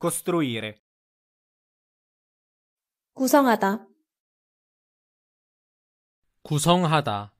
costruire 구성하다 구성하다